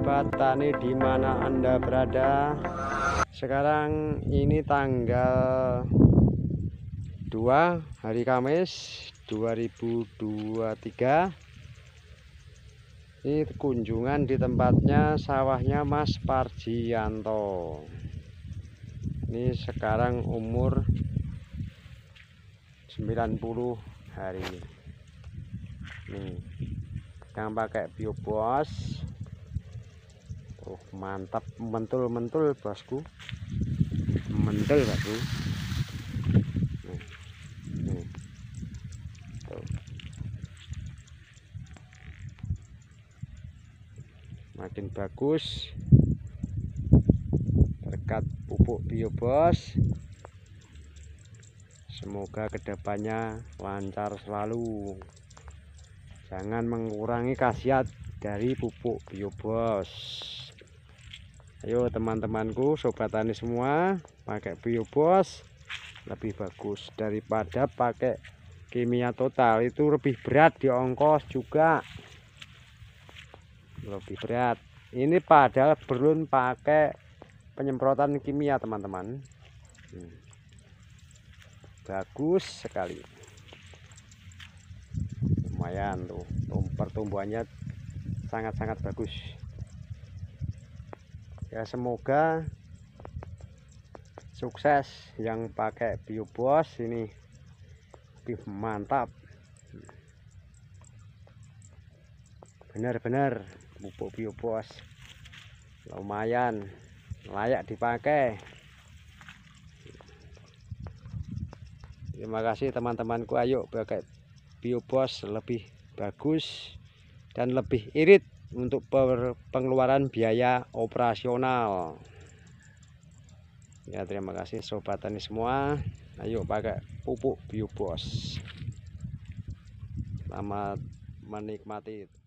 sahabat tani di mana Anda berada. Sekarang ini tanggal 2 hari Kamis 2023. Ini kunjungan di tempatnya sawahnya Mas Parjianto. Ini sekarang umur 90 hari. Ini yang pakai biobos Oh, mantap mentul-mentul bosku. Mentul bosku. Makin bagus berkat pupuk biobos. Semoga kedepannya lancar selalu. Jangan mengurangi khasiat dari pupuk biobos ayo teman-temanku sobat tani semua pakai biobos lebih bagus daripada pakai kimia total itu lebih berat di ongkos juga lebih berat ini padahal belum pakai penyemprotan kimia teman-teman hmm. bagus sekali lumayan tuh pertumbuhannya sangat-sangat bagus ya semoga sukses yang pakai biobos ini lebih mantap benar-benar pupuk biobos lumayan layak dipakai terima kasih teman-temanku ayo pakai biobos lebih bagus dan lebih irit untuk pengeluaran biaya operasional ya terima kasih sobat tani semua ayo pakai pupuk biobos selamat menikmati